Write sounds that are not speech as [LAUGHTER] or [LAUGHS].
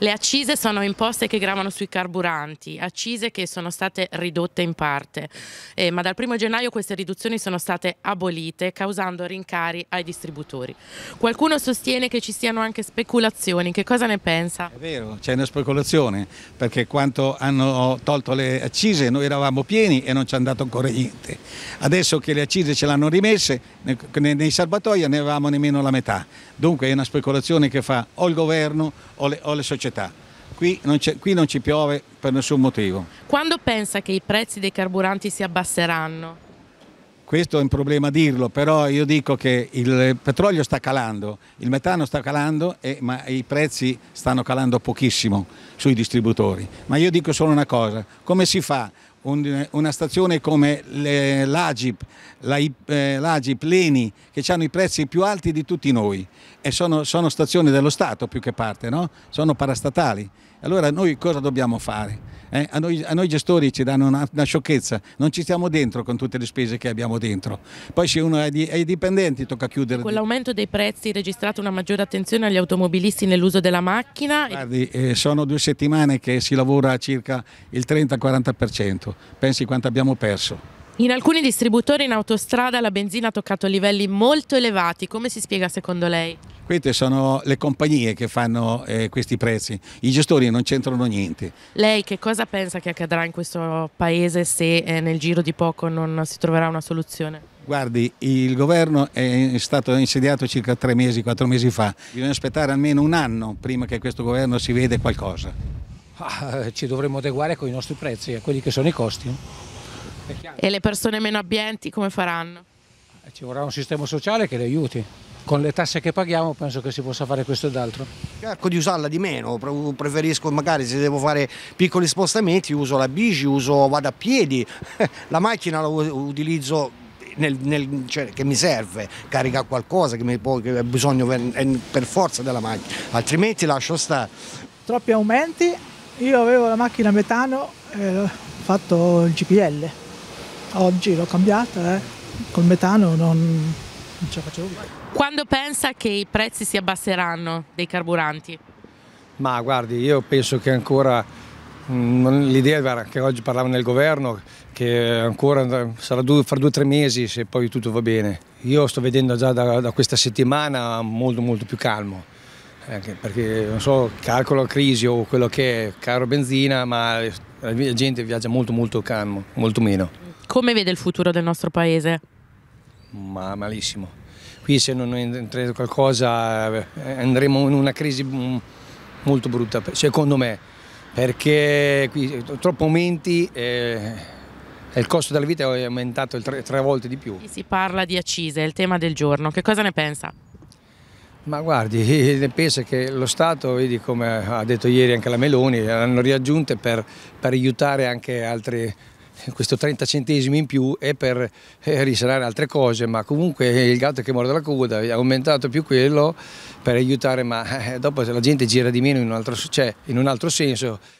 Le accise sono imposte che gravano sui carburanti, accise che sono state ridotte in parte, eh, ma dal 1 gennaio queste riduzioni sono state abolite causando rincari ai distributori. Qualcuno sostiene che ci siano anche speculazioni, che cosa ne pensa? È vero, c'è una speculazione perché quando hanno tolto le accise noi eravamo pieni e non ci è andato ancora niente. Adesso che le accise ce l'hanno rimesse nei serbatoi ne avevamo nemmeno la metà, dunque è una speculazione che fa o il governo o le, o le società società. Qui non, qui non ci piove per nessun motivo. Quando pensa che i prezzi dei carburanti si abbasseranno? questo è un problema dirlo, però io dico che il petrolio sta calando, il metano sta calando, e, ma i prezzi stanno calando pochissimo sui distributori. Ma io dico solo una cosa, come si fa una stazione come l'Agip, eh, l'Agip, l'Eni, che hanno i prezzi più alti di tutti noi e sono, sono stazioni dello Stato più che parte, no? sono parastatali. Allora noi cosa dobbiamo fare? Eh? A, noi, a, noi, gestori ci danno una, una, sciocchezza, non ci stiamo dentro con tutte le spese che abbiamo dentro. Poi se uno è, di, è dipendenti tocca chiudere. Con l'aumento dei prezzi registrata una maggiore attenzione agli automobilisti nell'uso della macchina? Guardi, eh, sono due settimane che si lavora circa il 30-40% fatto. Certo. Pensi quanto abbiamo perso. In alcuni distributori in autostrada la benzina ha toccato livelli molto elevati, come si spiega secondo lei? Queste sono le compagnie che fanno eh, questi prezzi, i gestori non c'entrano niente. Lei che cosa pensa che accadrà in questo paese se eh, nel giro di poco non si troverà una soluzione? Guardi, il governo è stato insediato circa tre mesi, quattro mesi fa. Bisogna aspettare almeno un anno prima che questo governo si veda qualcosa. Ah, eh, ci dovremmo adeguare con i nostri prezzi a quelli che sono i costi. E le persone meno abbienti come faranno? Eh, ci vorrà un sistema sociale che le aiuti. Con le tasse che paghiamo penso che si possa fare questo ed altro. Cerco di usarla di meno, preferisco magari se devo fare piccoli spostamenti uso la bici, uso, vado a piedi, [LAUGHS] la macchina la utilizzo nel, nel, cioè, che mi serve, carica qualcosa che, mi può, che ho bisogno per, per forza della macchina, altrimenti lascio stare. Troppi aumenti io avevo la macchina metano e eh, ho fatto il GPL. Oggi l'ho cambiata, eh. col metano non, non ce la facevo più. Quando pensa che i prezzi si abbasseranno dei carburanti? Ma guardi, io penso che ancora mm, L'idea che oggi parlavano nel governo che ancora sarà due, fra due o tre mesi se poi tutto va bene. Io sto vedendo già da, da questa settimana molto molto più calmo. Eh, anche perché non so, calcolo crisi o quello che è, caro benzina, ma la gente viaggia molto molto calmo, molto meno. Come vede il futuro del nostro paese? Ma malissimo. Qui se non entrerà qualcosa eh, andremo in una crisi molto brutta, secondo me, perché qui troppo aumenti eh, e il costo della vita è aumentato tre, volte di più. Si parla di accise, è il tema del giorno. Che cosa ne pensa? Ma guardi, [LAUGHS] pensa che lo Stato, vedi come ha detto ieri anche la Meloni, hanno riaggiunte per, per, aiutare anche altri, questo 30 centesimi in più è per eh, risanare altre cose, ma comunque il gatto che morde la coda ha aumentato più quello per aiutare, ma eh, dopo la gente gira di meno in un altro, cioè, in un altro senso.